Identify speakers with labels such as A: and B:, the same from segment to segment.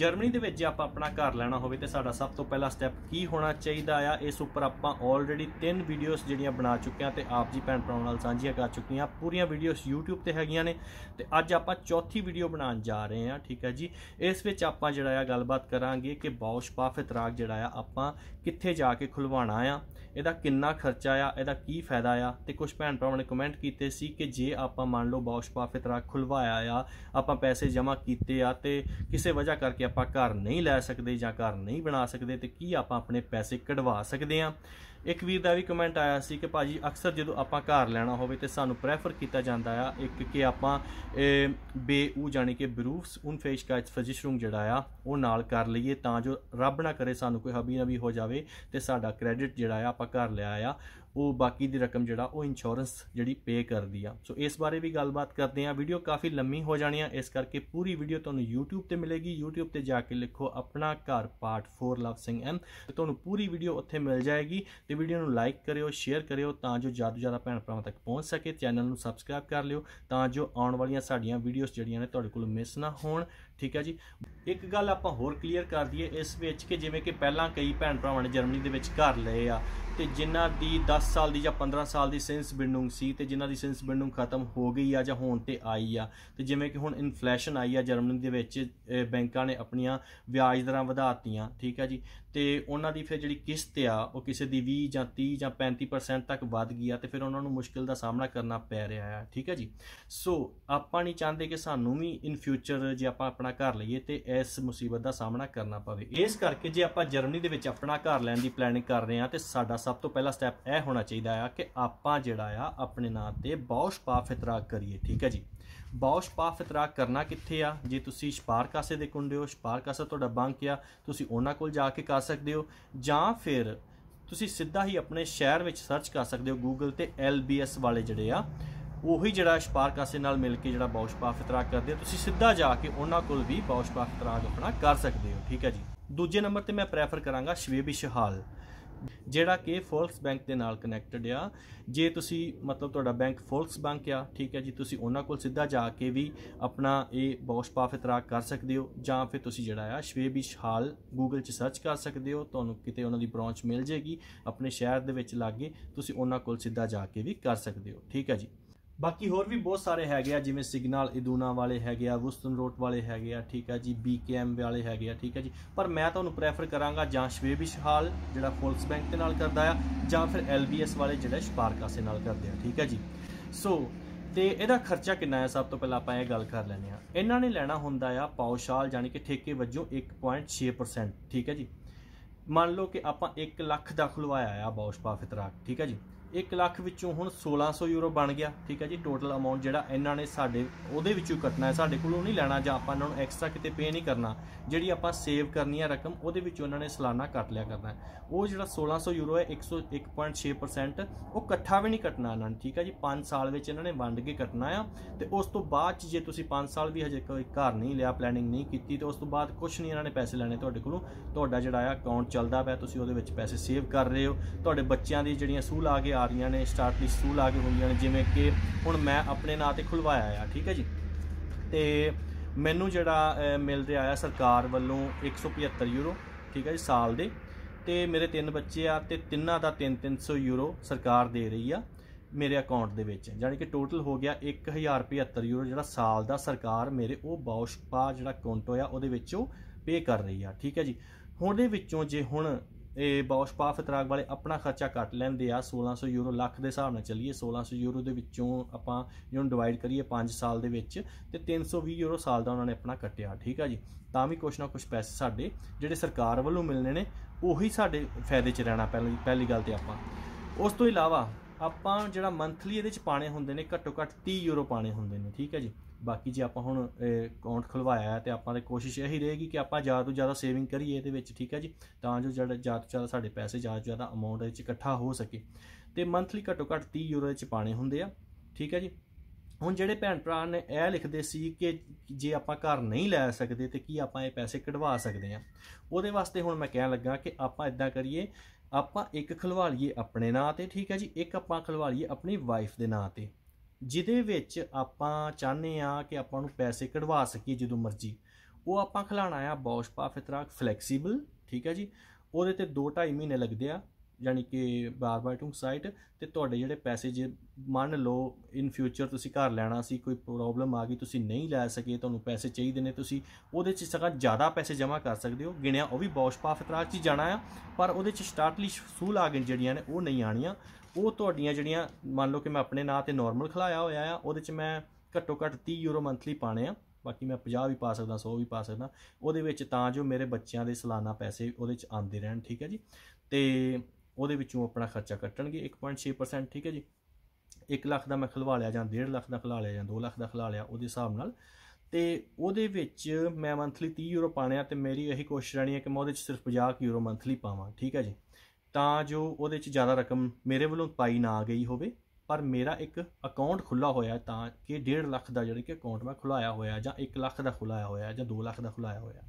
A: Germany ਦੇ ਵਿੱਚ ਜੇ ਆਪਾਂ ਆਪਣਾ ਘਰ ਲੈਣਾ ਹੋਵੇ ਤੇ ਸਾਡਾ ਸਭ ਤੋਂ ਪਹਿਲਾ ਸਟੈਪ ਕੀ ਹੋਣਾ ਚਾਹੀਦਾ ਆ ਇਸ ਉੱਪਰ ਆਪਾਂ ਆਲਰੇਡੀ ਤਿੰਨ ਵੀਡੀਓਜ਼ ਜਿਹੜੀਆਂ ਬਣਾ ਚੁੱਕੇ ਆ ਤੇ ਆਪ ਜੀ ਭੈਣ ਭਰਾਵਾਂ ਨਾਲ ਸਾਂਝੀਆਂ ਕਰ ਚੁੱਕੀਆਂ ਪੂਰੀਆਂ ਵੀਡੀਓਜ਼ YouTube ਤੇ ਹੈਗੀਆਂ ਨੇ ਤੇ ਅੱਜ ਆਪਾਂ ਚੌਥੀ ਵੀਡੀਓ ਬਣਾਉਣ ਜਾ ਰਹੇ ਆ ਠੀਕ ਹੈ ਜੀ ਇਸ ਵਿੱਚ ਆਪਾਂ ਜਿਹੜਾ ਆ ਗੱਲਬਾਤ ਕਰਾਂਗੇ ਕਿ ਬੌਸ਼ ਰਾਗ ਜਿਹੜਾ ਆ ਆਪਾਂ ਕਿੱਥੇ ਜਾ ਕੇ ਖੁਲਵਾਣਾ ਆ ਇਹਦਾ ਕਿੰਨਾ ਖਰਚਾ ਆ ਇਹਦਾ ਕੀ ਫਾਇਦਾ ਆ ਤੇ ਕੁਝ ਭੈਣ ਭਰਾਵਾਂ ਨੇ ਕਮੈਂਟ ਕੀਤੇ ਸੀ ਕਿ ਜੇ ਆਪਾਂ ਮੰਨ ਲਓ ਬਾਸ਼ ਪਾਫਿਤਰਾ ਖੁਲਵਾਇਆ ਆ ਆਪਾਂ ਪੈਸੇ ਜਮ੍ਹਾਂ ਕੀਤੇ ਆ ਤੇ ਕਿਸੇ ਵਜ੍ਹਾ ਕਰਕੇ ਆਪਾਂ ਘਰ ਨਹੀਂ ਲੈ ਸਕਦੇ ਜਾਂ ਘਰ ਨਹੀਂ ਬਣਾ ਸਕਦੇ ਤੇ ਕੀ ਆਪਾਂ ਆਪਣੇ ਪੈਸੇ ਕਢਵਾ ਸਕਦੇ ਆ ਇੱਕ ਵੀਰ ਦਾ ਵੀ ਕਮੈਂਟ ਆਇਆ ਸੀ ਕਿ ਭਾਜੀ ਅਕਸਰ ਜਦੋਂ ਆਪਾਂ ਘਰ ਲੈਣਾ ਹੋਵੇ ਤੇ ਸਾਨੂੰ ਪ੍ਰੈਫਰ ਕੀਤਾ ਜਾਂਦਾ ਆ ਇੱਕ ਕਿ ਆਪਾਂ ਉਹ ਜਾਨੀ ਕਿ ਬਰੂਫਸ ਉਨਫੇਸ਼ਕਾਇਤ ਫਜ਼ਿਸ਼ਰੂੰਗ ਜਿਹੜਾ ਆ ਉਹ ਨਾਲ ਕਰ ਲਈਏ ਤਾਂ ਜੋ ਰੱਬ ਨਾ ਕਰੇ ਸਾਨੂੰ ਕੋਈ ਹਬੀ ਵੀ ਹੋ ਜਾਵੇ ਤੇ ਸਾਡਾ ਕ੍ਰੈਡਿਟ ਜਿਹੜਾ ਆ ਆਪਾਂ ਘਰ ਲਿਆ ਆ ਉਹ ਬਾਕੀ ਦੀ ਰਕਮ ਜਿਹੜਾ ਉਹ ਇੰਸ਼ੋਰੈਂਸ ਜਿਹੜੀ ਪੇ ਕਰਦੀ ਆ ਸੋ ਇਸ ਬਾਰੇ ਵੀ ਗੱਲਬਾਤ ਕਰਦੇ ਆ ਵੀਡੀਓ ਕਾਫੀ ਲੰਮੀ ਹੋ ਜਾਣੀ ਆ ਇਸ ਕਰਕੇ ਪੂਰੀ ਵੀਡੀਓ ਤੁਹਾਨੂੰ YouTube ਤੇ ਮਿਲੇਗੀ YouTube ਤੇ ਜਾ ਕੇ ਲਿਖੋ ਆਪਣਾ ਘਰ ਪਾਰਟ 4 ਲਵ ਸਿੰਘ ਐਮ ਤੁਹਾਨੂੰ ਪੂਰੀ ਵੀਡੀਓ ਉੱਥੇ ਮਿਲ ਜਾਏਗੀ ਤੇ ਵੀਡੀਓ ਨੂੰ ਲਾਈਕ ਕਰਿਓ ਸ਼ੇਅਰ ਕਰਿਓ ਤਾਂ ਜੋ ਜ਼ਿਆਦਾ ਤੋਂ ਜ਼ਿਆਦਾ ਭੈਣ ਭਰਾਵਾਂ ਤੱਕ ਪਹੁੰਚ ਸਕੇ ਚੈਨਲ ਨੂੰ ਸਬਸਕ੍ਰਾਈਬ ਕਰ ਲਿਓ ਤਾਂ ਜੋ ਆਉਣ ਵਾਲੀਆਂ ਸਾਡੀਆਂ ਵੀਡੀਓਜ਼ ਜਿਹੜੀਆਂ ਨੇ ਤੁਹਾਡੇ ਕੋਲ ਮਿਸ ਨਾ ਹੋਣ ਠੀਕ ਹੈ ਜੀ ਇੱਕ ਗੱਲ ਆਪਾਂ ਹੋਰ ਕਲੀਅਰ ਕਰ ਦਈਏ ਇਸ ਵਿੱਚ ਕਿ ਜਿਵੇਂ ਕਿ ਪਹਿਲਾਂ ਕਈ ਭੈਣ ਭਰਾਵਾਂ ਨੇ ਜਰਮਨੀ ਦੇ ਵਿੱਚ ਘਰ ਲਏ ਆ ਤੇ ਜਿਨ੍ਹਾਂ ਦੀ 10 ਸਾਲ ਦੀ ਜਾਂ 15 ਸਾਲ ਦੀ ਸੈਂਸ ਬਿੰਡੂੰਗ ਸੀ ਤੇ ਜਿਨ੍ਹਾਂ ਦੀ ਸੈਂਸ ਬਿੰਡੂੰਗ ਖਤਮ ਹੋ ਗਈ ਆ ਜਾਂ ਹੋਣ ਤੇ ਆਈ ਆ ਤੇ ਜਿਵੇਂ ਕਿ ਹੁਣ ਇਨਫਲੇਸ਼ਨ ਆਈ ਆ ਜਰਮਨੀ ਦੇ ਵਿੱਚ ਬੈਂਕਾਂ ਨੇ ਆਪਣੀਆਂ ਵਿਆਜ ਦਰਾਂ ਵਧਾਤੀਆਂ ਠੀਕ ਹੈ ਜੀ ਤੇ ਉਹਨਾਂ ਦੀ ਫਿਰ ਜਿਹੜੀ ਕਿਸ਼ਤ ਆ ਉਹ ਕਿਸੇ ਦੀ 20 ਜਾਂ 30 ਜਾਂ 35% ਤੱਕ ਵੱਧ ਗਈ ਆ ਤੇ ਫਿਰ ਉਹਨਾਂ ਨੂੰ ਮੁਸ਼ਕਿਲ ਦਾ ਸਾਹਮਣਾ ਕਰਨਾ ਪੈ ਰਿਹਾ ਆ ਠੀਕ ਹੈ ਜੀ ਸੋ ਆਪਾਂ ਨਹੀਂ ਚਾਹੁੰਦੇ ਕਿ ਸਾਨੂੰ ਵੀ ਇਨ ਫਿਊਚਰ ਜੇ ਆਪਾਂ ਆਪਣਾ ਘਰ ਲਈਏ ਤੇ ਇਸ ਮੁਸੀਬਤ ਦਾ ਸਾਹਮਣਾ ਕਰਨਾ ਪਵੇ ਇਸ ਕਰਕੇ ਜੇ ਆਪਾਂ ਜਰਮਨੀ ਦੇ ਵਿੱਚ ਆਪਣਾ ਘਰ ਲੈਣ ਦੀ ਪਲੈਨਿੰਗ ਕਰ ਰਹੇ ਆ ਤੇ ਸਾਡਾ ਸਭ ਤੋਂ ਪਹਿਲਾ ਸਟੈਪ ਇਹ ਹੋਣਾ ਚਾਹੀਦਾ ਆ ਕਿ ਆਪਾਂ ਜਿਹੜਾ ਆ ਆਪਣੇ ਨਾਂ ਤੇ ਬੌਸ਼ ਪਾ ਇਤਰਾਕ ਕਰੀਏ ਠੀਕ ਹੈ ਜੀ ਬੌਸ਼ ਪਾ ਇਤਰਾਕ ਕਰਨਾ ਕਿੱਥੇ ਆ ਜੇ ਤੁਸੀਂ ਸ਼ਪਾਰਕਾਸੇ ਦੇ ਕੁੰਡੇ ਹੋ ਸ਼ਪਾਰਕਾਸਾ ਤੁਹਾਡਾ ਬੈਂਕ ਆ ਤੁਸੀਂ ਉਹਨਾਂ ਕੋਲ ਜਾ ਕੇ ਕਰ ਜਾ ਸਕਦੇ ਹੋ ਜਾਂ ਫਿਰ ਤੁਸੀਂ ਸਿੱਧਾ ਹੀ ਆਪਣੇ ਸ਼ਹਿਰ ਵਿੱਚ ਸਰਚ ਕਰ ਸਕਦੇ ਹੋ Google ਤੇ LBS ਵਾਲੇ ਜਿਹੜੇ ਆ ਉਹੀ ਜਿਹੜਾ ਸਪਾਰਕਾਸੇ ਨਾਲ ਮਿਲ ਕੇ ਜਿਹੜਾ ਬੌਸ਼ ਪਾਫ ਇਤਰਾਕ ਕਰਦੇ ਤੁਸੀਂ ਸਿੱਧਾ ਜਾ ਕੇ ਉਹਨਾਂ ਕੋਲ ਵੀ ਬੌਸ਼ ਪਾਫ ਇਤਰਾਕ ਆਪਣਾ ਕਰ ਸਕਦੇ ਹੋ ਠੀਕ ਹੈ ਜੀ ਦੂਜੇ ਨੰਬਰ ਤੇ ਮੈਂ ਪ੍ਰੈਫਰ ਕਰਾਂਗਾ ਸ਼ਹਾਲ ਜਿਹੜਾ ਕਿ ਫੋਲਕਸ ਬੈਂਕ ਦੇ ਨਾਲ ਕਨੈਕਟਡ ਆ ਜੇ ਤੁਸੀਂ ਮਤਲਬ ਤੁਹਾਡਾ ਬੈਂਕ ਫੋਲਕਸ ਬੈਂਕ ਆ ਠੀਕ ਹੈ ਜੀ ਤੁਸੀਂ ਉਹਨਾਂ ਕੋਲ ਸਿੱਧਾ ਜਾ ਕੇ ਵੀ ਆਪਣਾ ਇਹ ਬੌਸ਼ ਪਾਫ ਇਤਰਾਕ ਕਰ ਸਕਦੇ ਹੋ ਜਾਂ ਫਿਰ ਤੁਸੀਂ ਜਿਹੜਾ ਆ ਸ਼ਵੇਬਿਸ਼ ਹਾਲ ਗੂਗਲ 'ਚ ਸਰਚ ਕਰ ਸਕਦੇ ਹੋ ਤੁਹਾਨੂੰ ਕਿਤੇ ਉਹਨਾਂ ਦੀ ਬ੍ਰਾਂਚ ਮਿਲ ਜੇਗੀ ਆਪਣੇ ਸ਼ਹਿਰ ਦੇ ਵਿੱਚ ਲਾਗੇ ਤੁਸੀਂ ਉਹਨਾਂ ਕੋਲ ਸਿੱਧਾ ਜਾ ਕੇ ਵੀ ਕਰ ਸਕਦੇ ਹੋ ਠੀਕ ਹੈ ਜੀ ਬਾਕੀ ਹੋਰ ਵੀ ਬਹੁਤ ਸਾਰੇ ਹੈਗੇ ਆ ਜਿਵੇਂ ਸਿਗਨਲ ਇਦੂਨਾ ਵਾਲੇ ਹੈਗੇ ਆ ਗੁਸਤਨ ਰੋਟ ਵਾਲੇ ਹੈਗੇ ਆ ਠੀਕ ਆ ਜੀ ਬੀਕੇਐਮ ਵਾਲੇ ਹੈਗੇ ਆ ਠੀਕ ਆ ਜੀ ਪਰ ਮੈਂ ਤੁਹਾਨੂੰ ਪ੍ਰੈਫਰ ਕਰਾਂਗਾ ਜਾਂ ਸ਼ਵੇਬਿਸ਼ ਹਾਲ ਜਿਹੜਾ ਫੋਲਕਸ ਬੈਂਕ ਦੇ ਨਾਲ ਕਰਦਾ ਆ ਜਾਂ ਫਿਰ ਐਲਬੀਐਸ ਵਾਲੇ ਜਿਹੜਾ ਸਪਾਰਕਾਸੇ ਨਾਲ ਕਰਦੇ ਆ ਠੀਕ ਆ ਜੀ ਸੋ ਤੇ ਇਹਦਾ ਖਰਚਾ ਕਿੰਨਾ ਹੈ ਸਭ ਤੋਂ ਪਹਿਲਾਂ ਆਪਾਂ ਇਹ ਗੱਲ ਕਰ ਲੈਣੇ ਆ ਇਹਨਾਂ ਨੇ ਲੈਣਾ ਹੁੰਦਾ ਆ ਪੌਸ਼ਾਲ ਯਾਨੀ ਕਿ ਠੇਕੇ ਵੱਜੋਂ 1.6% ਠੀਕ ਹੈ ਜੀ ਮੰਨ ਲਓ ਕਿ ਆਪਾਂ 1 ਲੱਖ ਦਾ ਖੁਲਵਾਇਆ ਆ ਬੌਸ਼ ਪਾਫਿਤਰਾਕ ਠੀਕ ਹੈ ਜੀ 1 ਲੱਖ ਵਿੱਚੋਂ ਹੁਣ 1600 ਯੂਰੋ ਬਣ ਗਿਆ ਠੀਕ ਹੈ ਜੀ ਟੋਟਲ ਅਮਾਉਂਟ ਜਿਹੜਾ ਇਹਨਾਂ ਨੇ ਸਾਡੇ ਉਹਦੇ ਵਿੱਚੋਂ ਕੱਟਣਾ ਹੈ ਸਾਡੇ ਕੋਲੋਂ ਨਹੀਂ ਲੈਣਾ ਜਾਂ ਆਪਾਂ ਇਹਨਾਂ ਨੂੰ ਐਕਸਟਰਾ ਕਿਤੇ ਪੇ ਨਹੀਂ ਕਰਨਾ ਜਿਹੜੀ ਆਪਾਂ ਸੇਵ ਕਰਨੀ ਹੈ ਰਕਮ ਉਹਦੇ ਵਿੱਚੋਂ ਇਹਨਾਂ ਨੇ ਸਾਲਾਨਾ ਕੱਟ ਲਿਆ ਕਰਨਾ ਉਹ ਜਿਹੜਾ 1600 ਯੂਰੋ ਹੈ 101.6% ਉਹ ਇਕੱਠਾ ਵੀ ਨਹੀਂ ਕੱਟਣਾ ਇਹਨਾਂ ਨੇ ਠੀਕ ਹੈ ਜੀ 5 ਸਾਲ ਵਿੱਚ ਇਹਨਾਂ ਨੇ ਵੰਡ ਕੇ ਕੱਟਣਾ ਆ ਤੇ ਉਸ ਤੋਂ ਬਾਅਦ ਚ ਜੇ ਤੁਸੀਂ 5 ਸਾਲ ਵੀ ਹਜੇ ਕੋਈ ਘਰ ਨਹੀਂ ਲਿਆ ਪਲੈਨਿੰਗ ਨਹੀਂ ਕੀਤੀ ਤੇ ਉਸ ਤੋਂ ਬਾਅਦ ਕੁਝ ਨਹੀਂ ਇਹਨਾਂ ਨੇ ਪੈਸੇ ਲੈਣੇ ਤੁਹਾਡੇ ਕੋਲੋਂ ਤੁਹਾਡਾ ਜਿਹੜਾ ਆ ਅਕਾਊਂਟ ਚੱਲਦਾ ਪਿਆ ਤੁਸੀਂ ਉਹਦੇ ਵਿੱਚ ਪੈਸੇ ਸੇਵ ਕਰ ਰਹੇ ਹੋ ਤੁਹਾਡੇ ਬੱਚਿਆਂ ਦੀ ਜਿਹੜੀਆਂ ਸੂਲ ਆ ਕੇ ਆ ਰਹੀਆਂ ਨੇ ਸਟਾਰਟ ਲਈ ਸਕੂਲ ਆ ਕੇ ਹੁੰਦੀਆਂ ਨੇ ਜਿਵੇਂ ਕਿ ਹੁਣ ਮੈਂ ਆਪਣੇ ਨਾਂ ਤੇ ਖੁਲਵਾਇਆ ਆ ਠੀਕ ਹੈ ਜੀ ਤੇ ਮੈਨੂੰ ਜਿਹੜਾ ਮਿਲ ਰਿਹਾ ਆ ਸਰਕਾਰ ਵੱਲੋਂ 175 ਯੂਰੋ ਠੀਕ ਹੈ ਜੀ ਸਾਲ ਦੇ ਤੇ ਮੇਰੇ ਤਿੰਨ ਬੱਚੇ ਆ ਤੇ ਤਿੰਨਾਂ ਦਾ 3-300 ਯੂਰੋ ਸਰਕਾਰ ਦੇ ਰਹੀ ਆ ਮੇਰੇ ਅਕਾਊਂਟ ਦੇ ਵਿੱਚ ਯਾਨੀ ਕਿ ਟੋਟਲ ਹੋ ਗਿਆ 1075 ਯੂਰੋ ਜਿਹੜਾ ਸਾਲ ਦਾ ਸਰਕਾਰ ਮੇਰੇ ਉਹ ਬਾਉਸ਼ਪਾ ਜਿਹੜਾ ਅਕਾਊਂਟ ਹੋਇਆ ਉਹਦੇ ਵਿੱਚੋਂ ਪੇ ਕਰ ਰਹੀ ਆ ਠੀਕ ਹੈ ਜੀ ਹੁਣ ਦੇ ਵਿੱਚੋਂ ਜੇ ਹੁਣ ਇਹ ਬੌਸ਼ ਪਾਫ ਇਤਰਾਗ ਵਾਲੇ ਆਪਣਾ ਖਰਚਾ ਕੱਟ ਲੈਂਦੇ ਆ 1600 ਯੂਰੋ ਲੱਖ ਦੇ ਹਿਸਾਬ ਨਾਲ ਚੱਲੀਏ 1600 ਯੂਰੋ ਦੇ ਵਿੱਚੋਂ ਆਪਾਂ ਇਹਨੂੰ ਡਿਵਾਈਡ ਕਰੀਏ 5 ਸਾਲ ਦੇ ਵਿੱਚ ਤੇ 320 ਯੂਰੋ ਸਾਲ ਦਾ ਉਹਨਾਂ ਨੇ ਆਪਣਾ ਕੱਟਿਆ ਠੀਕ ਆ ਜੀ ਤਾਂ ਵੀ ਕੁਛ ਨਾ ਕੁਛ ਪੈਸੇ ਸਾਡੇ ਜਿਹੜੇ ਸਰਕਾਰ ਵੱਲੋਂ ਮਿਲਨੇ ਨੇ ਉਹੀ ਸਾਡੇ ਫਾਇਦੇ 'ਚ ਰਹਿਣਾ ਪਹਿਲੀ ਪਹਿਲੀ ਗੱਲ ਤੇ ਆਪਾਂ ਉਸ ਤੋਂ ਇਲਾਵਾ ਆਪਾਂ ਜਿਹੜਾ ਮੰਥਲੀ ਇਹਦੇ ਚ ਪਾਣੇ ਹੁੰਦੇ ਨੇ ਘੱਟੋ ਘੱਟ 30 ਯੂਰੋ ਪਾਣੇ ਹੁੰਦੇ ਨੇ ਠੀਕ ਹੈ ਜੀ ਬਾਕੀ ਜੇ ਆਪਾਂ ਹੁਣ ਅਕਾਊਂਟ ਖੁਲਵਾਇਆ ਤੇ ਆਪਾਂ ਦੀ ਕੋਸ਼ਿਸ਼ ਇਹੀ ਰਹੇਗੀ ਕਿ ਆਪਾਂ ਜ਼ਿਆਦਾ ਤੋਂ ਜ਼ਿਆਦਾ ਸੇਵਿੰਗ ਕਰੀਏ ਇਹਦੇ ਵਿੱਚ ਠੀਕ ਹੈ ਜੀ ਤਾਂ ਜੋ ਜਿਹੜਾ ਜ਼ਿਆਦਾ ਤੋਂ ਜ਼ਿਆਦਾ ਸਾਡੇ ਪੈਸੇ ਜ਼ਿਆਦਾ ਤੋਂ ਜ਼ਿਆਦਾ ਅਮਾਉਂਟ ਵਿੱਚ ਇਕੱਠਾ ਹੋ ਸਕੇ ਤੇ ਮੰਥਲੀ ਘੱਟੋ ਘੱਟ 30 ਯੂਰੋ ਚ ਪਾਣੇ ਹੁੰਦੇ ਆ ਠੀਕ ਹੈ ਜੀ ਹੁਣ ਜਿਹੜੇ ਭੈਣ ਭਰਾ ਨੇ ਇਹ ਲਿਖਦੇ ਸੀ ਕਿ ਜੇ ਆਪਾਂ ਘਰ ਨਹੀਂ ਲੈ ਸਕਦੇ ਤੇ ਕੀ ਆਪਾਂ ਇਹ ਪੈਸੇ ਕਢਵਾ ਸਕਦੇ ਆ ਉਹਦੇ ਵਾਸਤੇ ਹੁਣ ਮੈਂ ਕਹਿਣ ਲੱਗਾ ਕਿ ਆਪਾਂ ਇਦਾਂ ਕਰੀਏ ਆਪਾਂ ਇੱਕ ਖਲਵਾਲੀਏ ਆਪਣੇ ਨਾਂ ਤੇ ਠੀਕ ਹੈ ਜੀ ਇੱਕ ਆਪਾਂ ਖਲਵਾਲੀਏ ਆਪਣੀ ਵਾਈਫ ਦੇ ਨਾਂ ਤੇ ਜਿਹਦੇ ਵਿੱਚ ਆਪਾਂ ਚਾਹਨੇ ਆ ਕਿ ਆਪਾਂ ਨੂੰ ਪੈਸੇ ਕਢਵਾ ਸਕੀ ਜਦੋਂ ਮਰਜ਼ੀ ਉਹ ਆਪਾਂ ਖਲਾਣਾ ਆ ਬੌਸ਼ ਫਿਤਰਾ ਫਲੈਕਸੀਬਲ ਠੀਕ ਹੈ ਜੀ ਉਹਦੇ ਤੇ 2 2.5 ਮਹੀਨੇ ਲੱਗਦੇ ਆ ਯਾਨੀ ਕਿ ਬਾਰਬਾਈਟਿੰਗ ਸਾਈਟ ਤੇ ਤੁਹਾਡੇ ਜਿਹੜੇ ਪੈਸੇ ਜੇ ਮੰਨ ਲਓ ਇਨ ਫਿਊਚਰ ਤੁਸੀਂ ਘਰ ਲੈਣਾ ਸੀ ਕੋਈ ਪ੍ਰੋਬਲਮ ਆ ਗਈ ਤੁਸੀਂ ਨਹੀਂ ਲੈ ਸਕੇ ਤੁਹਾਨੂੰ ਪੈਸੇ ਚਾਹੀਦੇ ਨੇ ਤੁਸੀਂ ਉਹਦੇ 'ਚ ਸਗਾ ਜ਼ਿਆਦਾ ਪੈਸੇ ਜਮ੍ਹਾਂ ਕਰ ਸਕਦੇ ਹੋ ਗਿਣਿਆ ਉਹ ਵੀ ਪਾਫ ਫਤਰਾ 'ਚ ਜਾਣਾ ਆ ਪਰ ਉਹਦੇ 'ਚ ਸਟਾਰਟਲੀ ਸੂਲ ਆ ਗਏ ਜਿਹੜੀਆਂ ਨੇ ਉਹ ਨਹੀਂ ਆਣੀਆਂ ਉਹ ਤੁਹਾਡੀਆਂ ਜਿਹੜੀਆਂ ਮੰਨ ਲਓ ਕਿ ਮੈਂ ਆਪਣੇ ਨਾਂ ਤੇ ਨਾਰਮਲ ਖਲਾਇਆ ਹੋਇਆ ਆ ਉਹਦੇ 'ਚ ਮੈਂ ਘੱਟੋ ਘੱਟ 30 ਯੂਰੋ ਮੰਥਲੀ ਪਾਣੇ ਆ ਬਾਕੀ ਮੈਂ 50 ਵੀ ਪਾ ਸਕਦਾ 100 ਵੀ ਪਾ ਸਕਦਾ ਉਹਦੇ ਵਿੱਚ ਤਾਂ ਜੋ ਮੇਰੇ ਬੱਚਿਆਂ ਦੇ ਸਾਲਾਨਾ ਪੈਸੇ ਉਹਦੇ ਚ ਆਉਂਦੇ ਰਹਿਣ ਠੀਕ ਹੈ ਜੀ ਤੇ ਉਹਦੇ ਵਿੱਚੋਂ ਆਪਣਾ ਖਰਚਾ ਕੱਟਣਗੇ 1.6% ਠੀਕ ਹੈ ਜੀ 1 ਲੱਖ ਦਾ ਮੈਂ ਖਲਵਾ ਲਿਆ ਜਾਂ 1.5 ਲੱਖ ਦਾ ਖਲਾ ਲਿਆ ਜਾਂ 2 ਲੱਖ ਦਾ ਖਲਾ ਲਿਆ ਉਹਦੇ ਹਿਸਾਬ ਨਾਲ ਤੇ ਉਹਦੇ ਵਿੱਚ ਮੈਂ ਮੰਥਲੀ 30 ਯੂਰੋ ਪਾਣਿਆ ਤੇ ਮੇਰੀ ਇਹੀ ਕੋਸ਼ਿਸ਼ ਰਹਿਣੀ ਹੈ ਕਿ ਮੈਂ ਉਹਦੇ ਵਿੱਚ ਸਿਰਫ 50 ਯੂਰੋ ਮੰਥਲੀ ਪਾਵਾਂ ਠੀਕ ਹੈ ਜੀ ਤਾਂ ਜੋ ਉਹਦੇ ਵਿੱਚ ਜ਼ਿਆਦਾ ਰਕਮ ਮੇਰੇ ਵੱਲੋਂ ਪਾਈ ਨਾ ਆ ਗਈ ਹੋਵੇ ਪਰ ਮੇਰਾ ਇੱਕ ਅਕਾਊਂਟ ਖੁੱਲਾ ਹੋਇਆ ਤਾਂ ਕਿ 1.5 ਲੱਖ ਦਾ ਜਿਹੜਾ ਕਿ ਅਕਾਊਂਟ ਮੈਂ ਖੁਲਾਇਆ ਹੋਇਆ ਜਾਂ 1 ਲੱਖ ਦਾ ਖੁਲਾਇਆ ਹੋਇਆ ਜਾਂ 2 ਲੱਖ ਦਾ ਖੁਲਾਇਆ ਹੋਇਆ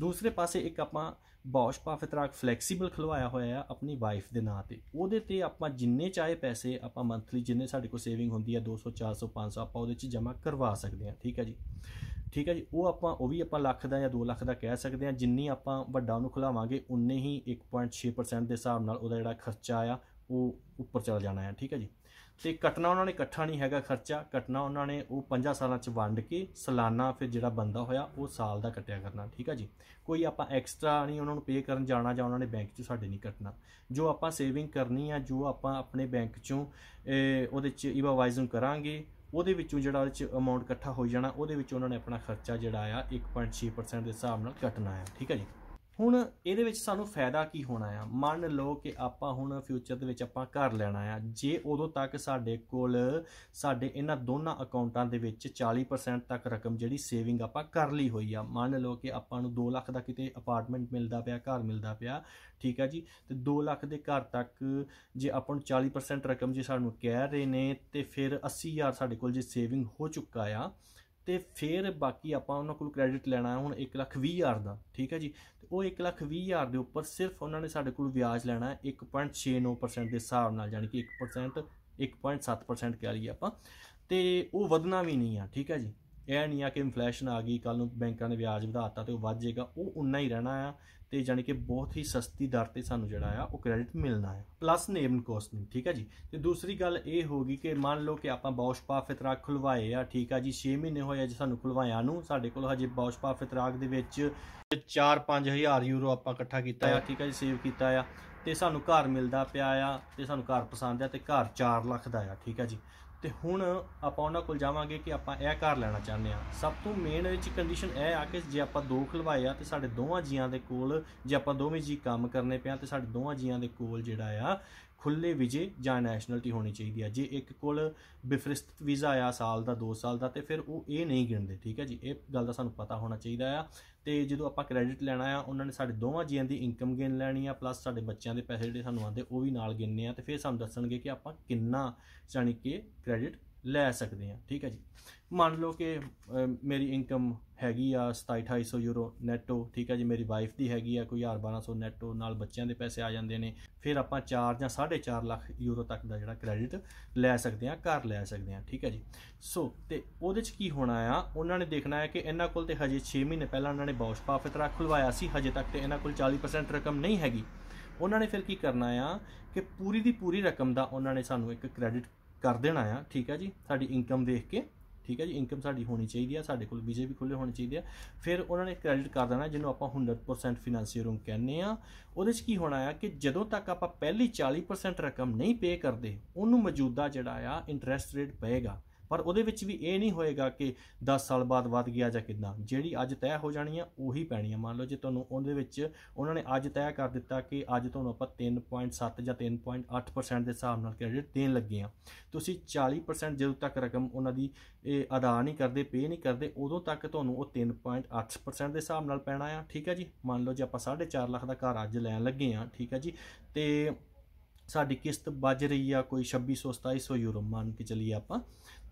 A: ਦੂਸਰੇ ਪਾਸੇ ਇੱਕ ਆਪਾਂ ਬੌਸ਼ ਪਾਫਤਰਾਕ ਫਲੈਕਸੀਬਲ ਖਲਵਾਇਆ ਹੋਇਆ ਹੈ ਆਪਣੀ ਵਾਈਫ ਦੇ ਨਾਂ ਤੇ ਉਹਦੇ ਤੇ ਆਪਾਂ ਜਿੰਨੇ ਚਾਹੇ ਪੈਸੇ ਆਪਾਂ ਮੰਥਲੀ ਜਿੰਨੇ ਸਾਡੇ ਕੋਲ ਸੇਵਿੰਗ ਹੁੰਦੀ ਹੈ 200 400 500 ਆਪਾਂ ਉਹਦੇ 'ਚ ਜਮ੍ਹਾਂ ਕਰਵਾ ਸਕਦੇ ਹਾਂ ਠੀਕ ਹੈ ਜੀ ਠੀਕ ਹੈ ਜੀ ਉਹ ਆਪਾਂ ਉਹ ਵੀ ਆਪਾਂ ਲੱਖ ਦਾ ਜਾਂ 2 ਲੱਖ ਦਾ ਕਹਿ ਸਕਦੇ ਹਾਂ ਜਿੰਨੀ ਆਪਾਂ ਵੱਡਾ ਉਹਨੂੰ ਖਲਾਵਾਂਗੇ ਉਨੇ ਹੀ 1.6% ਦੇ ਹਿਸਾਬ ਨਾਲ ਉਹਦਾ ਜਿਹੜਾ ਖਰਚਾ ਆ ਉਹ ਉੱਪਰ ਚੱਲ ਜਾਣਾ ਹੈ ਠੀਕ ਹੈ ਜੀ ਤੇ ਕਟਣਾ ਉਹਨਾਂ ਨੇ ਇਕੱਠਾ ਨਹੀਂ ਹੈਗਾ ਖਰਚਾ ਕਟਣਾ ਉਹਨਾਂ ਨੇ ਉਹ 5 ਸਾਲਾਂ ਚ ਵੰਡ ਕੇ ਸਾਲਾਨਾ ਫਿਰ ਜਿਹੜਾ ਬੰਦਾ ਹੋਇਆ ਉਹ ਸਾਲ ਦਾ ਕਟਿਆ ਕਰਨਾ ਠੀਕ ਆ ਜੀ ਕੋਈ ਆਪਾਂ ਐਕਸਟਰਾ ਨਹੀਂ ਉਹਨਾਂ ਨੂੰ ਪੇ ਕਰਨ ਜਾਣਾ ਜਾਂ ਉਹਨਾਂ ਨੇ ਬੈਂਕ ਚ ਸਾਡੇ ਨਹੀਂ ਕਟਣਾ ਜੋ ਆਪਾਂ ਸੇਵਿੰਗ ਕਰਨੀ ਆ ਜੋ ਆਪਾਂ ਆਪਣੇ ਬੈਂਕ ਚੋਂ ਉਹਦੇ ਚ ਇਵਾ ਵਾਈਜ਼ਨ ਕਰਾਂਗੇ ਉਹਦੇ ਵਿੱਚੋਂ ਜਿਹੜਾ ਉਹਦੇ ਚ ਅਮਾਉਂਟ ਇਕੱਠਾ ਹੋ ਜਾਣਾ ਉਹਦੇ ਵਿੱਚ ਉਹਨਾਂ ਨੇ ਆਪਣਾ ਖਰਚਾ ਜਿਹੜਾ ਆ 1.6% ਦੇ ਹਿਸਾਬ ਨਾਲ ਕਟਣਾ ਆ ਠੀਕ ਆ ਜੀ ਹੁਣ ਇਹਦੇ ਵਿੱਚ ਸਾਨੂੰ ਫਾਇਦਾ ਕੀ ਹੋਣਾ ਆ ਮੰਨ ਲਓ ਕਿ ਆਪਾਂ ਹੁਣ ਫਿਊਚਰ ਦੇ ਵਿੱਚ ਆਪਾਂ ਘਰ ਲੈਣਾ ਆ ਜੇ ਉਦੋਂ ਤੱਕ ਸਾਡੇ ਕੋਲ ਸਾਡੇ ਇਹਨਾਂ ਦੋਨਾਂ ਅਕਾਊਂਟਾਂ ਦੇ ਵਿੱਚ 40% ਤੱਕ ਰਕਮ ਜਿਹੜੀ ਸੇਵਿੰਗ ਆਪਾਂ ਕਰ ਲਈ ਹੋਈ ਆ ਮੰਨ ਲਓ ਕਿ ਆਪਾਂ ਨੂੰ 2 ਲੱਖ ਦਾ ਕਿਤੇ ਅਪਾਰਟਮੈਂਟ ਮਿਲਦਾ ਪਿਆ ਘਰ ਮਿਲਦਾ ਪਿਆ ਠੀਕ ਆ ਜੀ ਤੇ 2 ਲੱਖ ਦੇ ਘਰ ਤੱਕ ਜੇ ਆਪਾਂ ਨੂੰ 40% ਰਕਮ ਜੇ ਸਾਨੂੰ ਕਹਿ ਰਹੇ ਨੇ ਤੇ ਫਿਰ 80000 ਸਾਡੇ ਕੋਲ ਜੇ ਸੇਵਿੰਗ ਹੋ ਚੁੱਕਾ ਆ ਤੇ ਫਿਰ ਬਾਕੀ ਆਪਾਂ ਉਹਨਾਂ ਕੋਲ ਕ੍ਰੈਡਿਟ ਲੈਣਾ ਹੁਣ 120000 ਦਾ ਠੀਕ ਹੈ ਜੀ ਤੇ ਉਹ 120000 ਦੇ ਉੱਪਰ ਸਿਰਫ ਉਹਨਾਂ ਨੇ ਸਾਡੇ ਕੋਲ ਵਿਆਜ ਲੈਣਾ 1.69% ਦੇ ਹਿਸਾਬ ਨਾਲ ਯਾਨੀ ਕਿ 1% 1.7% ਕਹਿ ਲਈਏ ਆਪਾਂ ਤੇ ਉਹ ਵਧਣਾ ਵੀ ਨਹੀਂ ਆ ਠੀਕ ਹੈ ਜੀ ਇਹ ਨਹੀਂ ਆ ਕਿ ਇਨਫਲੇਸ਼ਨ ਆ ਗਈ ਕੱਲ ਨੂੰ ਬੈਂਕਾਂ ਨੇ ਵਿਆਜ ਵਧਾਤਾ ਤੇ ਉਹ ਵੱਧ ਜਾਏਗਾ ਉਹ ਉਨਾ ਹੀ ਰਹਿਣਾ ਆ ਤੇ ਜਾਨੀ ਕਿ ਬਹੁਤ ਹੀ ਸਸਤੀ ਦਰ ਤੇ ਸਾਨੂੰ ਜਿਹੜਾ ਆ ਉਹ ਕ੍ਰੈਡਿਟ ਮਿਲਣਾ ਹੈ ਪਲੱਸ ਨੇਮ ਕੋਸਟਿੰਗ ਠੀਕ ਹੈ ਜੀ ਤੇ ਦੂਸਰੀ ਗੱਲ ਇਹ ਹੋਗੀ ਕਿ ਮੰਨ ਲਓ ਕਿ ਆਪਾਂ ਬੌਸ਼ਪਾ ਫਿਤਰਾਕ ਖੁਲਵਾਏ ਆ ਠੀਕ ਆ ਜੀ 6 ਮਹੀਨੇ ਹੋਏ ਜੀ ਸਾਨੂੰ ਖੁਲਵਾਇਆ ਨੂੰ ਸਾਡੇ ਕੋਲ ਹਜੇ ਬੌਸ਼ ਪਾਫ ਫਿਤਰਾਕ ਦੇ ਵਿੱਚ 4-5000 ਯੂਰੋ ਆਪਾਂ ਇਕੱਠਾ ਕੀਤਾ ਆ ਠੀਕ ਆ ਜੀ ਸੇਵ ਕੀਤਾ ਆ ਤੇ ਸਾਨੂੰ ਘਰ ਮਿਲਦਾ ਪਿਆ ਆ ਤੇ ਸਾਨੂੰ ਘਰ ਪਸੰਦ ਆ ਤੇ ਘਰ 4 ਲੱਖ ਦਾ ਆ ਠੀਕ ਆ ਜੀ ਤੇ ਹੁਣ ਆਪਾਂ ਉਹਨਾਂ ਕੋਲ ਜਾਵਾਂਗੇ ਕਿ ਆਪਾਂ ਇਹ ਘਰ ਲੈਣਾ ਚਾਹੁੰਦੇ ਆ ਸਭ ਤੋਂ ਮੇਨ ਵਿੱਚ ਕੰਡੀਸ਼ਨ ਇਹ ਆ ਕਿ ਜੇ ਆਪਾਂ ਦੋ ਖਲਵਾਏ ਆ ਤੇ ਸਾਡੇ ਦੋਵਾਂ ਜੀਆਂ ਦੇ ਕੋਲ ਜੇ ਆਪਾਂ ਦੋਵੇਂ ਜੀ ਕੰਮ ਕਰਨੇ ਪਿਆ ਤੇ ਸਾਡੇ ਦੋਵਾਂ ਜੀਆਂ ਦੇ ਕੋਲ ਜਿਹੜਾ ਆ ਖੁੱਲੇ ਵਿਜੇ ਜਾਂ ਨੈਸ਼ਨਲਟੀ ਹੋਣੀ ਚਾਹੀਦੀ ਆ ਜੇ ਇੱਕ ਕੋਲ ਬਿਫਰਿਸਤ ਵੀਜ਼ਾ ਆ ਸਾਲ ਦਾ 2 ਸਾਲ ਦਾ ਤੇ ਫਿਰ ਉਹ ਇਹ ਨਹੀਂ ਗਿਣਦੇ ਠੀਕ ਹੈ ਜੀ ਇਹ ਗੱਲ ਦਾ ਸਾਨੂੰ ਪਤਾ ਹੋਣਾ ਚਾਹੀਦਾ ਆ ਤੇ ਜਦੋਂ ਆਪਾਂ ਕ੍ਰੈਡਿਟ ਲੈਣਾ ਆ ਉਹਨਾਂ ਨੇ ਸਾਡੇ ਦੋਵਾਂ ਜੀਆਂ ਦੀ ਇਨਕਮ ਗੇਨ ਲੈਣੀ ਆ ਪਲੱਸ ਸਾਡੇ ਬੱਚਿਆਂ ਦੇ ਪੈਸੇ ਜਿਹੜੇ ਸਾਨੂੰ ਆਉਂਦੇ ਉਹ ਵੀ ਨਾਲ ਗਿਣਨੇ ਆ ਤੇ ਫਿਰ ਸਾਨੂੰ ਦੱਸਣਗੇ ਕਿ ਆਪਾਂ ਕਿੰਨਾ ਯਾਨੀ ਕਿ ਕ੍ਰੈਡਿਟ ਲੈ ਸਕਦੇ ਆ ਠੀਕ ਹੈ ਜੀ ਮੰਨ ਲਓ ਕਿ ਮੇਰੀ ਇਨਕਮ ਹੈਗੀ ਆ 2700 ਯੂਰੋ ਨੈਟੋ ਠੀਕ ਹੈ ਜੀ ਮੇਰੀ ਵਾਈਫ ਦੀ ਹੈਗੀ ਆ ਕੋਈ 1200 ਨੈਟੋ ਨਾਲ ਬੱਚਿਆਂ ਦੇ ਪੈਸੇ ਆ ਜਾਂਦੇ ਨੇ ਫਿਰ ਆਪਾਂ 4 ਜਾਂ 4.5 ਲੱਖ ਯੂਰੋ ਤੱਕ ਦਾ ਜਿਹੜਾ ਕ੍ਰੈਡਿਟ ਲੈ ਸਕਦੇ ਆ ਘਰ ਲੈ ਸਕਦੇ ਆ ਠੀਕ ਹੈ ਜੀ ਸੋ ਤੇ ਉਹਦੇ 'ਚ ਕੀ ਹੋਣਾ ਆ ਉਹਨਾਂ ਨੇ ਦੇਖਣਾ ਹੈ ਕਿ ਇਹਨਾਂ ਕੋਲ ਤੇ ਹਜੇ 6 ਮਹੀਨੇ ਪਹਿਲਾਂ ਉਹਨਾਂ ਨੇ ਬੌਸ਼ ਪਾਫਤਰਾ ਖੁਲਵਾਇਆ ਸੀ ਹਜੇ ਤੱਕ ਤੇ ਇਹਨਾਂ ਕੋਲ 40% ਰਕਮ ਨਹੀਂ ਹੈਗੀ ਉਹਨਾਂ ਨੇ ਫਿਰ ਕੀ ਕਰਨਾ ਆ ਕਿ ਪੂਰੀ ਦੀ ਪੂਰੀ ਰਕਮ ਦਾ ਉਹਨਾਂ ਨੇ ਸਾਨੂੰ ਇੱਕ ਕ੍ਰੈਡਿਟ ਕਰ ਦੇਣਾ ਆ ਠੀਕ ਆ ਜੀ ਸਾਡੀ ਇਨਕਮ ਦੇਖ ਕੇ ਠੀਕ ਹੈ ਜੀ ਇਨਕਮ ਸਾਡੀ ਹੋਣੀ ਚਾਹੀਦੀ ਆ ਸਾਡੇ ਕੋਲ ਵੀਜ਼ੇ ਵੀ ਖੁੱਲੇ ਹੋਣੇ ਚਾਹੀਦੇ ਆ ਫਿਰ ਉਹਨਾਂ ਨੇ ਕ੍ਰੈਡਿਟ ਕਰ ਦੇਣਾ ਜਿਹਨੂੰ ਆਪਾਂ 100% ਰੂਮ ਕਹਿੰਦੇ ਆ ਉਹਦੇ 'ਚ ਕੀ ਹੋਣਾ ਆ ਕਿ ਜਦੋਂ ਤੱਕ ਆਪਾਂ ਪਹਿਲੀ 40% ਰਕਮ ਨਹੀਂ ਪੇ ਕਰਦੇ ਉਹਨੂੰ ਮੌਜੂਦਾ ਜਿਹੜਾ ਆ ਇੰਟਰਸਟ ਰੇਟ ਪਏਗਾ ਪਰ ਉਹਦੇ ਵਿੱਚ ਵੀ ਇਹ ਨਹੀਂ ਹੋਏਗਾ ਕਿ 10 ਸਾਲ ਬਾਅਦ ਵੱਧ ਗਿਆ ਜਾਂ ਕਿਦਾਂ ਜਿਹੜੀ ਅੱਜ ਤੈਅ ਹੋ ਜਾਣੀ ਆ ਉਹੀ ਪੈਣੀ ਆ ਮੰਨ ਲਓ ਜੇ ਤੁਹਾਨੂੰ ਉਹਦੇ ਵਿੱਚ ਉਹਨਾਂ ਨੇ ਅੱਜ ਤੈਅ ਕਰ ਦਿੱਤਾ ਕਿ ਅੱਜ ਤੁਹਾਨੂੰ ਆਪਾਂ 3.7 ਜਾਂ 3.8% ਦੇ ਹਿਸਾਬ ਨਾਲ ਕ੍ਰੈਡਿਟ ਦੇਣ ਲੱਗੇ ਆ ਤੁਸੀਂ 40% ਜਦੋਂ ਤੱਕ ਰਕਮ ਉਹਨਾਂ ਦੀ ਇਹ ਅਦਾ ਨਹੀਂ ਕਰਦੇ ਪੇ ਨਹੀਂ ਕਰਦੇ ਉਦੋਂ ਤੱਕ ਤੁਹਾਨੂੰ ਉਹ 3.8% ਦੇ ਹਿਸਾਬ ਨਾਲ ਪੈਣਾ ਆ ਠੀਕ ਹੈ ਜੀ ਮੰਨ ਲਓ ਜੇ ਆਪਾਂ 4.5 ਲੱਖ ਦਾ ਘਰ ਅੱਜ ਲੈਣ ਲੱਗੇ ਆ ਠੀਕ ਹੈ ਜੀ ਤੇ ਸਾਡੀ ਕਿਸ਼ਤ ਵੱਜ ਰਹੀ ਆ ਕੋਈ 2600 2700 ਯੂਰੋ ਮੰਨ ਕੇ ਚੱਲੀਏ ਆਪਾਂ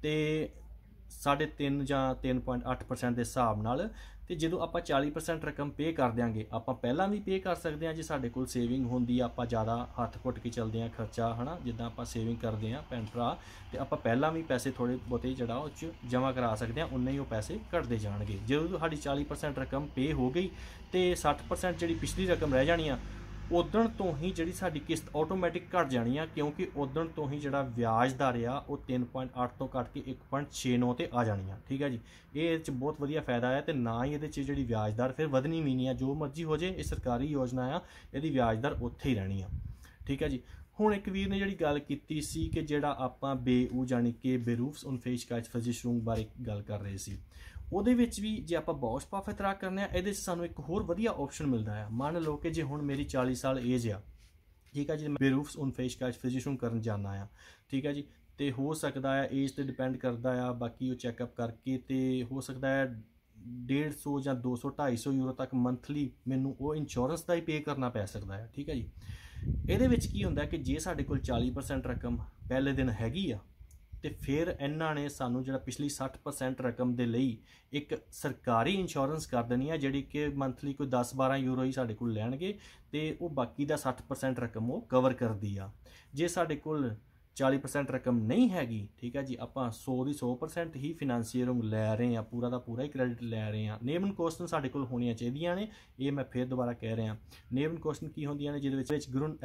A: ਤੇ 3.5 ਜਾਂ 3.8% ਦੇ ਹਿਸਾਬ ਨਾਲ ਤੇ ਜਦੋਂ ਆਪਾਂ 40% ਰਕਮ ਪੇ ਕਰ ਦਿਆਂਗੇ ਆਪਾਂ ਪਹਿਲਾਂ ਵੀ ਪੇ ਕਰ ਸਕਦੇ ਹਾਂ ਜੇ ਸਾਡੇ ਕੋਲ ਸੇਵਿੰਗ ਹੁੰਦੀ ਆ ਆਪਾਂ ਜ਼ਿਆਦਾ ਹੱਥ ਘੁੱਟ ਕੇ ਚੱਲਦੇ ਆ ਖਰਚਾ ਹਨਾ ਜਿੱਦਾਂ ਆਪਾਂ ਸੇਵਿੰਗ ਕਰਦੇ ਆ ਪੈਂਟਰਾ ਭਰਾ ਤੇ ਆਪਾਂ ਪਹਿਲਾਂ ਵੀ ਪੈਸੇ ਥੋੜੇ ਬਹੁਤੇ ਜਿਹੜਾ ਉਹ ਚ ਜਮ੍ਹਾਂ ਕਰਾ ਸਕਦੇ ਆ ਉਨੇ ਹੀ ਉਹ ਪੈਸੇ ਘਟਦੇ ਜਾਣਗੇ ਜਦੋਂ ਸਾਡੀ 40% ਰਕਮ ਪੇ ਹੋ ਗਈ ਤੇ 60% ਜਿਹੜੀ ਪਿਛਲੀ ਰਕਮ ਰਹਿ ਜਾਣੀ ਆ ਉਦੋਂ ਤੋਂ ਹੀ ਜਿਹੜੀ ਸਾਡੀ ਕਿਸ਼ਤ ਆਟੋਮੈਟਿਕ ਘਟ ਜਾਣੀ ਆ ਕਿਉਂਕਿ ਉਦੋਂ ਤੋਂ ਹੀ ਜਿਹੜਾ ਵਿਆਜ ਦਰ ਆ ਉਹ 3.8 ਤੋਂ ਘਟ ਕੇ 1.69 ਤੇ ਆ ਜਾਣੀ ਆ ਠੀਕ ਹੈ ਜੀ ਇਹ ਇਹਦੇ ਚ ਬਹੁਤ ਵਧੀਆ ਫਾਇਦਾ ਆ ਤੇ ਨਾ ਹੀ ਇਹਦੇ ਚ ਜਿਹੜੀ ਵਿਆਜ ਦਰ ਫਿਰ ਵਧਣੀ ਵੀ ਨਹੀਂ ਆ ਜੋ ਮਰਜ਼ੀ ਹੋ ਜੇ ਇਹ ਸਰਕਾਰੀ ਯੋਜਨਾ ਆ ਇਹਦੀ ਵਿਆਜ ਦਰ ਉੱਥੇ ਹੀ ਰਹਿਣੀ ਆ ਠੀਕ ਹੈ ਜੀ ਹੁਣ ਇੱਕ ਵੀਰ ਨੇ ਜਿਹੜੀ ਗੱਲ ਕੀਤੀ ਸੀ ਕਿ ਜਿਹੜਾ ਆਪਾਂ ਬੇਊ ਜਾਨੀ ਕਿ ਬੇਰੂਫਸ ਉਨਫੇਸ਼ਕਾਇਤ ਫਜ਼ਿਸ਼ਰੂੰਗ ਬਾਰੇ ਗੱਲ ਕਰ ਰਹੇ ਸੀ ਉਹਦੇ ਵਿੱਚ ਵੀ ਜੇ ਆਪਾਂ ਬੌਸ ਪਾਫੇ ਤਰਾ ਕਰਨੇ ਆ ਇਹਦੇ 'ਚ ਸਾਨੂੰ ਇੱਕ ਹੋਰ ਵਧੀਆ ਆਪਸ਼ਨ ਮਿਲਦਾ ਹੈ ਮੰਨ ਲਓ ਕਿ ਜੇ ਹੁਣ ਮੇਰੀ 40 ਸਾਲ ਏਜ ਆ ਠੀਕ ਆ ਜੀ ਮੈਂ ਰੂਫਸ ਉਨ ਫੇਸ਼ਕਾਸ਼ ਫਿਜ਼ੀਸ਼ੀਅਨ ਕਰਨ ਜਾਣਾ ਆ ਠੀਕ ਆ ਜੀ ਤੇ ਹੋ ਸਕਦਾ ਆ ਏਜ ਤੇ ਡਿਪੈਂਡ ਕਰਦਾ ਆ ਬਾਕੀ ਉਹ ਚੈੱਕਅਪ ਕਰਕੇ ਤੇ ਹੋ ਸਕਦਾ ਹੈ 150 ਜਾਂ 200 250 ਯੂਰੋ ਤੱਕ ਮੰਥਲੀ ਮੈਨੂੰ ਉਹ ਇੰਸ਼ੋਰੈਂਸ ਦਾ ਹੀ ਪੇ ਕਰਨਾ ਪੈ ਸਕਦਾ ਹੈ ਠੀਕ ਹੈ ਜੀ ਇਹਦੇ ਵਿੱਚ ਕੀ ਹੁੰਦਾ ਕਿ ਜੇ ਸਾਡੇ ਕੋਲ 40% ਰਕਮ ਪਹਿਲੇ ਦਿਨ ਹੈਗੀ ਆ ਤੇ ਫਿਰ ਇਹਨਾਂ ਨੇ ਸਾਨੂੰ ਜਿਹੜਾ ਪਿਛਲੀ 60% ਰਕਮ ਦੇ ਲਈ ਇੱਕ ਸਰਕਾਰੀ ਇੰਸ਼ੋਰੈਂਸ ਕਰ ਦੇਣੀ ਹੈ ਜਿਹੜੀ ਕਿ ਮੰਥਲੀ ਕੋਈ 10-12 ਯੂਰੋ ਹੀ ਸਾਡੇ ਕੋਲ ਲੈਣਗੇ ਤੇ ਉਹ ਬਾਕੀ ਦਾ 60% ਰਕਮ ਉਹ ਕਵਰ ਕਰਦੀ ਆ ਜੇ ਸਾਡੇ ਕੋਲ 40% ਰਕਮ ਨਹੀਂ ਹੈਗੀ ਠੀਕ ਹੈ ਜੀ ਆਪਾਂ 100 ਦੀ 100% ਹੀ ਫਾਈਨੈਂਸ਼ੀਅਰਿੰਗ ਲੈ ਰਹੇ ਆ ਪੂਰਾ ਦਾ ਪੂਰਾ ਹੀ ਕ੍ਰੈਡਿਟ ਲੈ ਰਹੇ ਆ ਨੇਮ ਐਂਡ ਕੋਸਟਨ ਸਾਡੇ ਕੋਲ ਹੋਣੀਆਂ ਚਾਹੀਦੀਆਂ ਨੇ ਇਹ ਮੈਂ ਫੇਰ ਦੁਬਾਰਾ ਕਹਿ ਰਿਹਾ ਨੇਮ ਐਂਡ ਕੋਸਟਨ ਕੀ ਹੁੰਦੀਆਂ ਨੇ ਜਿਹਦੇ ਵਿੱਚ ਵਿੱਚ ਗਰੁਨ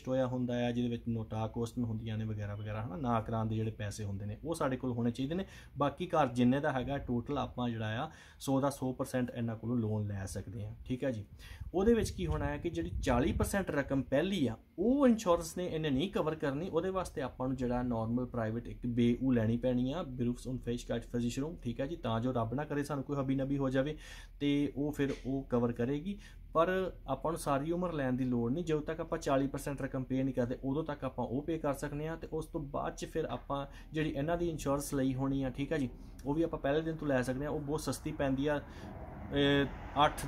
A: ਸਟੋਇਆ ਹੁੰਦਾ ਹੈ ਜਿਹਦੇ ਵਿੱਚ ਨੋਟਾ ਕੋਸਟਨ ਹੁੰਦੀਆਂ ਨੇ ਵਗੈਰਾ ਵਗੈਰਾ ਹਨਾ ਨਾ ਕਰਾਂ ਦੇ ਜਿਹੜੇ ਪੈਸੇ ਹੁੰਦੇ ਨੇ ਉਹ ਸਾਡੇ ਕੋਲ ਹੋਣੇ ਚਾਹੀਦੇ ਨੇ ਬਾਕੀ ਘਰ ਜਿੰਨੇ ਦਾ ਹੈਗਾ ਟੋਟਲ ਆਪਾਂ ਜਿਹੜਾ ਆ 100 ਦਾ 100% ਇਹਨਾਂ ਕੋਲੋਂ ਲੋਨ ਲੈ ਸਕਦੇ ਆ ਠੀਕ ਹੈ ਜੀ ਉਹਦੇ ਵਿੱਚ ਕੀ ਹੋਣਾ ਹੈ ਕਿ ਜਿਹੜੀ 40% ਰਕਮ ਪਹਿਲੀ ਆ ਉਹ ਇੰਸ਼ੋਰੈਂਸ ਨੇ ਇਹਨੇ ਨਹੀਂ ਕਵਰ ਕਰਨੀ ਉਹਦੇ ਵਾਸਤੇ ਆਪਾਂ ਨੂੰ ਜਿਹੜਾ ਨਾਰਮਲ ਪ੍ਰਾਈਵੇਟ ਇੱਕ ਬੇਊ ਲੈਣੀ ਪੈਣੀ ਆ ਬਿਰੂਫਸ ਉਨਫੇਸ਼ਕਾਟ ਫਿਜ਼ਿਸ਼ਰੂਮ ਠੀਕ ਹੈ ਜੀ ਤਾਂ ਜੋ ਰੱਬ ਨਾ ਕਰੇ ਸਾਨੂੰ ਕੋਈ ਹਬੀ ਨਬੀ ਹੋ ਜਾਵੇ ਤੇ ਉਹ ਫਿਰ ਉਹ ਕਵਰ ਕਰੇਗੀ ਪਰ ਆਪਾਂ ਨੂੰ ਸਾਰੀ ਉਮਰ ਲੈਣ ਦੀ ਲੋੜ ਨਹੀਂ ਜਦੋਂ ਤੱਕ ਆਪਾਂ 40% ਰਕਮ ਪੇ ਨਹੀਂ ਕਰਦੇ ਉਦੋਂ ਤੱਕ ਆਪਾਂ ਉਹ ਪੇ ਕਰ ਸਕਨੇ ਆ ਤੇ ਉਸ ਤੋਂ ਬਾਅਦ ਚ ਫਿਰ ਆਪਾਂ ਜਿਹੜੀ ਇਹਨਾਂ ਦੀ ਇੰਸ਼ੋਰੈਂਸ ਲਈ ਹੋਣੀ ਆ ਠੀਕ ਹੈ ਜੀ ਉਹ ਵੀ ਆਪਾਂ ਪਹਿਲੇ ਦਿਨ ਤੋਂ ਲੈ ਸਕਦੇ ਆ ਉਹ ਬਹੁਤ ਸਸਤੀ ਪੈਂਦੀ ਆ 8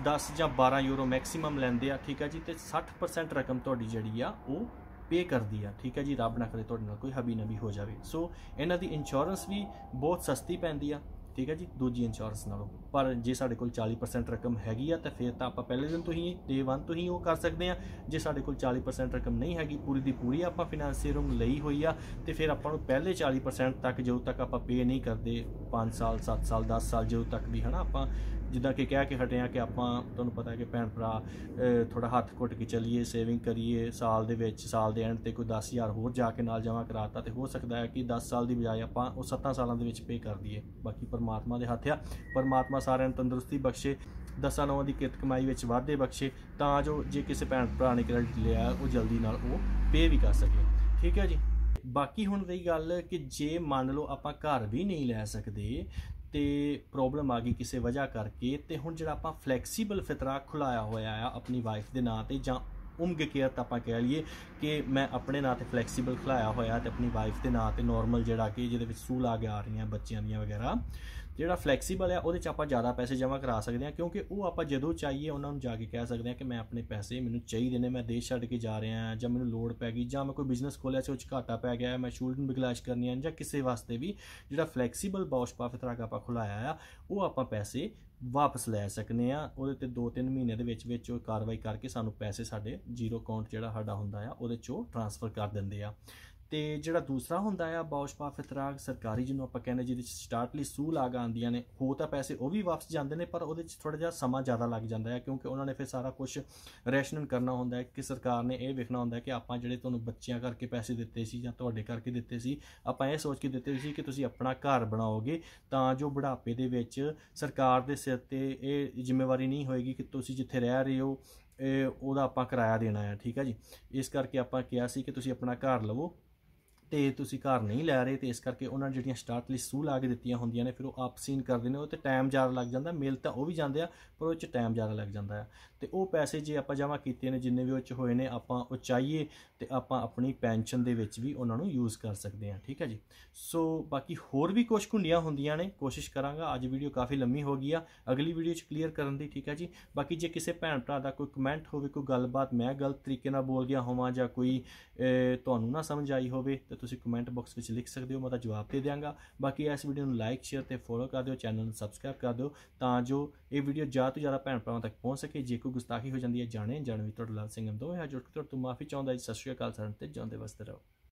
A: 10 ਜਾਂ 12 ਯੂਰੋ ਮੈਕਸਿਮਮ ਲੈਂਦੇ ਆ ਠੀਕ ਆ ਜੀ ਤੇ 60% ਰਕਮ ਤੁਹਾਡੀ ਜਿਹੜੀ ਆ ਉਹ ਪੇ ਕਰਦੀ ਆ ਠੀਕ ਹੈ ਜੀ ਰੱਬ ਨਾ ਕਰੇ ਤੁਹਾਡੇ ਨਾਲ ਕੋਈ ਹਬੀ ਨਬੀ ਹੋ ਜਾਵੇ ਸੋ ਇਹਨਾਂ ਦੀ ਇੰਸ਼ੋਰੈਂਸ ਵੀ ਬਹੁਤ ਸਸਤੀ ਪੈਂਦੀ ਆ ਠੀਕ ਹੈ ਜੀ ਦੂਜੀ ਇੰਸ਼ੋਰੈਂਸ ਨਾਲੋਂ ਪਰ ਜੇ ਸਾਡੇ ਕੋਲ 40% ਰਕਮ ਹੈਗੀ ਆ ਤਾਂ ਫਿਰ ਤਾਂ ਆਪਾਂ ਪਹਿਲੇ ਦਿਨ ਤੋਂ ਹੀ ਡੇ 1 ਤੋਂ ਹੀ ਉਹ ਕਰ ਸਕਦੇ ਆ ਜੇ ਸਾਡੇ ਕੋਲ 40% ਰਕਮ ਨਹੀਂ ਹੈਗੀ ਪੂਰੀ ਦੀ ਪੂਰੀ ਆਪਾਂ ਫਾਈਨਾਂਸ਼ੀਅਰ ਰੂਮ ਲਈ ਹੋਈ ਆ ਤੇ ਫਿਰ ਆਪਾਂ ਨੂੰ ਪਹਿਲੇ 40% ਤੱਕ ਜਦੋਂ ਤੱਕ ਆਪਾਂ ਪੇ ਨਹੀਂ ਕਰਦੇ 5 ਸਾਲ 7 ਸਾਲ 10 ਸਾਲ ਜਦੋਂ ਤੱਕ ਵੀ ਹਨਾ ਆਪਾਂ ਜਿੱਦਾਂ ਕਿ ਕਹਿ ਕੇ ਹਟਿਆ ਕਿ ਆਪਾਂ ਤੁਹਾਨੂੰ ਪਤਾ ਕਿ ਭੈਣ ਭਰਾ ਥੋੜਾ ਹੱਥ ਘੁੱਟ ਕੇ ਚੱਲੀਏ ਸੇਵਿੰਗ ਕਰੀਏ ਸਾਲ ਦੇ ਵਿੱਚ ਸਾਲ ਦੇ ਐਂਡ ਤੇ ਕੋਈ 10000 ਹੋਰ ਜਾ ਕੇ ਨਾਲ ਜਮਾ ਕਰਾਤਾ ਤੇ ਹੋ ਸਕਦਾ ਹੈ ਕਿ 10 ਸਾਲ ਦੀ ਬਜਾਏ ਆਪਾਂ ਉਹ 7 ਸਾਲਾਂ ਦੇ ਵਿੱਚ ਪੇ ਕਰ ਦਈਏ ਬਾਕੀ ਪਰਮਾਤਮਾ ਦੇ ਹੱਥ ਆ ਪਰਮਾਤਮਾ ਸਾਰਿਆਂ ਨੂੰ ਤੰਦਰੁਸਤੀ ਬਖਸ਼ੇ ਦਸਾਂ ਨਵਾਂ ਦੀ ਕਿਰਤ ਕਮਾਈ ਵਿੱਚ ਵਾਧੇ ਬਖਸ਼ੇ ਤਾਂ ਜੋ ਜੇ ਕਿਸੇ ਭੈਣ ਭਰਾ ਨੇ ਕ੍ਰੈਡਿਟ ਲਿਆ ਉਹ ਜਲਦੀ ਨਾਲ ਉਹ ਪੇ ਵੀ ਕਰ ਸਕੇ ਠੀਕ ਹੈ ਜੀ ਬਾਕੀ ਹੁਣ ਰਹੀ ਗੱਲ ਕਿ ਜੇ ਮੰਨ ਲਓ ਆਪਾਂ ਘਰ ਵੀ ਨਹੀਂ ਲੈ ਸਕਦੇ ਤੇ ਪ੍ਰੋਬਲਮ ਆ ਗਈ ਕਿਸੇ ਵਜ੍ਹਾ ਕਰਕੇ ਤੇ ਹੁਣ ਜਿਹੜਾ ਆਪਾਂ ਫਲੈਕਸੀਬਲ ਫਿਤਰਾ ਖੁਲਾਇਆ ਹੋਇਆ ਆ ਆਪਣੀ ਵਾਈਫ ਦੇ ਨਾਂ ਤੇ ਜਾਂ ਉਮਗ ਕੇਅਰ ਤਾਂ ਆਪਾਂ ਕਹਿ ਲਈਏ ਕਿ ਮੈਂ ਆਪਣੇ ਨਾਂ ਤੇ ਫਲੈਕਸੀਬਲ ਖੁਲਾਇਆ ਹੋਇਆ ਤੇ ਆਪਣੀ ਵਾਈਫ ਦੇ ਨਾਂ ਤੇ ਨਾਰਮਲ ਜਿਹੜਾ ਕਿ ਜਿਹਦੇ ਵਿੱਚ ਸੂਲ ਆ ਗਿਆ ਆ ਰਹੀਆਂ ਬੱਚਿਆਂ ਦੀਆਂ ਵਗੈਰਾ ਜਿਹੜਾ ਫਲੈਕਸੀਬਲ ਹੈ ਉਹਦੇ 'ਚ ਆਪਾਂ ਜ਼ਿਆਦਾ ਪੈਸੇ ਜਮ੍ਹਾਂ ਕਰਾ ਸਕਦੇ ਹਾਂ ਕਿਉਂਕਿ ਉਹ ਆਪਾਂ ਜਦੋਂ ਚਾਹੀਏ ਉਹਨਾਂ ਨੂੰ ਜਾ ਕੇ ਕਹਿ ਸਕਦੇ ਹਾਂ ਕਿ ਮੈਂ ਆਪਣੇ ਪੈਸੇ ਮੈਨੂੰ ਚਾਹੀਦੇ ਨੇ ਮੈਂ ਦੇਸ਼ ਛੱਡ ਕੇ ਜਾ ਰਿਹਾ ਹਾਂ ਜਾਂ ਮੈਨੂੰ ਲੋੜ ਪੈ ਗਈ ਜਾਂ ਮੈਂ ਕੋਈ ਬਿਜ਼ਨਸ ਖੋਲਿਆ ਸੀ ਉਹ 'ਚ ਘਾਟਾ ਪੈ ਗਿਆ ਮੈਂ ਸ਼ੂਲਡਨ ਬਿਗਲਾਸ਼ ਕਰਨੀ ਹੈ ਜਾਂ ਕਿਸੇ ਵਾਸਤੇ ਵੀ ਜਿਹੜਾ ਫਲੈਕਸੀਬਲ ਬੌਸ਼ ਦਾ ਆਪਾਂ ਖੁਲਾਇਆ ਆ ਉਹ ਆਪਾਂ ਪੈਸੇ ਵਾਪਸ ਲੈ ਸਕਨੇ ਆ ਉਹਦੇ ਤੇ 2-3 ਮਹੀਨੇ ਦੇ ਵਿੱਚ ਵਿੱਚ ਉਹ ਕਾਰਵਾਈ ਕਰਕੇ ਸਾਨੂੰ ਪੈਸੇ ਸਾਡੇ ਜ਼ੀਰੋ ਅਕਾਊਂਟ ਜਿਹੜਾ ਸਾਡਾ ਹੁੰਦਾ ਆ ਉਹਦੇ ਚੋਂ ਟ੍ਰਾਂਸਫਰ ਕਰ ਦਿੰਦੇ ਆ ਤੇ ਜਿਹੜਾ ਦੂਸਰਾ ਹੁੰਦਾ ਆ ਬੌਸ਼ਪਾ ਫਤਰਾਗ ਸਰਕਾਰੀ ਜਿਹਨੂੰ ਆਪਾਂ ਕਹਿੰਦੇ ਜਿਹਦੇ ਵਿੱਚ ਸਟਾਰਟਲੀ ਸੂ ਲਾਗ ਆਂਦੀਆਂ ਨੇ ਹੋ ਤਾਂ ਪੈਸੇ ਉਹ ਵੀ ਵਾਪਸ ਜਾਂਦੇ ਨੇ ਪਰ ਉਹਦੇ ਵਿੱਚ ਥੋੜਾ ਜਿਹਾ ਸਮਾਂ ਜ਼ਿਆਦਾ ਲੱਗ ਜਾਂਦਾ ਹੈ ਕਿਉਂਕਿ ਉਹਨਾਂ ਨੇ ਫਿਰ ਸਾਰਾ ਕੁਝ ਰੈਸ਼ਨਲ ਕਰਨਾ ਹੁੰਦਾ ਹੈ ਕਿ ਸਰਕਾਰ ਨੇ ਇਹ ਵੇਖਣਾ ਹੁੰਦਾ ਹੈ ਕਿ ਆਪਾਂ ਜਿਹੜੇ ਤੁਹਾਨੂੰ ਬੱਚਿਆਂ ਕਰਕੇ ਪੈਸੇ ਦਿੱਤੇ ਸੀ ਜਾਂ ਤੁਹਾਡੇ ਕਰਕੇ ਦਿੱਤੇ ਸੀ ਆਪਾਂ ਇਹ ਸੋਚ ਕੇ ਦਿੱਤੇ ਸੀ ਕਿ ਤੁਸੀਂ ਆਪਣਾ ਘਰ ਬਣਾਓਗੇ ਤਾਂ ਜੋ ਬੁਢਾਪੇ ਦੇ ਵਿੱਚ ਸਰਕਾਰ ਦੇ ਸਿਰ ਤੇ ਇਹ ਜ਼ਿੰਮੇਵਾਰੀ ਨਹੀਂ ਹੋਏਗੀ ਕਿ ਤੁਸੀਂ ਜਿੱਥੇ ਰਹਿ ਰਹੇ ਹੋ ਇਹ ਉਹਦਾ ਆਪਾਂ ਕਿਰਾਇਆ ਦੇਣਾ ਹੈ ਠੀਕ ਹੈ ਜੀ ਇਸ ਕਰਕੇ ਆਪਾਂ ਕਿਹਾ ਸੀ ਕਿ ਤੁਸੀਂ ਆਪਣਾ ਘਰ ਲਵੋ ਤੇ ਤੁਸੀਂ ਘਰ ਨਹੀਂ ਲੈ ਰਹੇ ਤੇ ਇਸ ਕਰਕੇ ਉਹਨਾਂ ਨੇ ਜਿਹੜੀਆਂ ਸਟਾਰਟ ਲਈ ਸੂ ਲਾ ਕੇ ਦਿੱਤੀਆਂ ਹੁੰਦੀਆਂ ਨੇ ਫਿਰ ਉਹ ਆਪ ਸੀਨ ਕਰਦੇ ਨੇ ਉਹ ਤੇ ਟਾਈਮ ਜ਼ਿਆਦਾ ਲੱਗ ਜਾਂਦਾ ਮਿਲ ਤਾਂ ਉਹ ਵੀ ਜਾਂਦੇ ਆ ਪਰ ਉਹ ਚ ਟਾਈਮ ਜ਼ਿਆਦਾ ਲੱਗ ਜਾਂਦਾ ਆ ਤੇ ਉਹ ਪੈਸੇ ਜੇ ਆਪਾਂ ਜਮ੍ਹਾਂ ਕੀਤੇ ਨੇ ਜਿੰਨੇ ਵੀ ਉਹ ਚ ਹੋਏ ਨੇ ਆਪਾਂ ਉਚਾਈਏ ਤੇ ਆਪਾਂ ਆਪਣੀ ਪੈਨਸ਼ਨ ਦੇ ਵਿੱਚ ਵੀ ਉਹਨਾਂ ਨੂੰ ਯੂਜ਼ ਕਰ ਸਕਦੇ ਹਾਂ ਠੀਕ ਹੈ ਜੀ ਸੋ ਬਾਕੀ ਹੋਰ ਵੀ ਕੁਝ ਕੁੰਡੀਆਂ ਹੁੰਦੀਆਂ ਨੇ ਕੋਸ਼ਿਸ਼ ਕਰਾਂਗਾ ਅੱਜ ਵੀਡੀਓ ਕਾਫੀ ਲੰਮੀ ਹੋ ਗਈ ਆ ਅਗਲੀ ਵੀਡੀਓ ਚ ਕਲੀਅਰ ਕਰਨ ਦੀ ਠੀਕ ਹੈ ਜੀ ਬਾਕੀ ਜੇ ਕਿਸੇ ਭੈਣ ਭਰਾ ਦਾ ਕੋਈ ਕਮੈਂਟ ਹੋਵੇ ਕੋਈ ਗੱਲਬਾਤ ਮੈਂ ਗਲਤ ਤਰੀਕੇ ਨਾਲ ਬੋਲ ਗਿਆ ਹੋਵਾਂ ਜਾਂ ਕੋਈ ਤੁਹਾਨੂੰ ਨਾ ਸਮਝ ਆਈ ਹੋਵੇ ਤਾਂ ਤੁਸੀਂ ਕਮੈਂਟ ਬਾਕਸ ਵਿੱਚ ਲਿਖ ਸਕਦੇ ਹੋ ਮੈਂ ਤਾਂ ਜਵਾਬ ਦੇ ਦਿਆਂਗਾ ਬਾਕੀ ਇਸ ਵੀਡੀਓ ਨੂੰ ਲਾਈਕ ਸ਼ੇਅਰ ਤੇ ਫੋਲੋ ਕਰ ਦਿਓ ਚੈਨਲ ਨੂੰ ਸਬਸਕ੍ਰਾਈਬ ਕਰ ਦਿਓ ਤਾਂ ਜੋ ਇਹ ਵੀਡੀਓ ਜ਼ਿਆਦਾ ਤੋਂ ਜ਼ਿਆਦਾ ਭੈਣ ਭਰਾਵਾਂ ਤੱਕ ਪਹੁੰਚ ਸਕੇ ਜੇ ਕੋ ਕੋਈ ਗੁਸਤਾਖੀ ਹੋ ਜਾਂਦੀ ਹੈ ਜਾਣੇ ਜਾਣੇ ਤੁਹਾਡਾ ਲਾਲ ਸਿੰਘ ਅੰਦੋਹ ਹੈ ਜੋ ਤੁਹਾਡੇ ਤੋਂ ਮਾਫੀ ਚਾਹੁੰਦਾ ਜੀ ਸਤਿ ਸ਼੍ਰੀ ਅਕਾਲ ਸਰ ਤੇ ਜਾਂਦੇ ਵਸਤੇ ਰਹੋ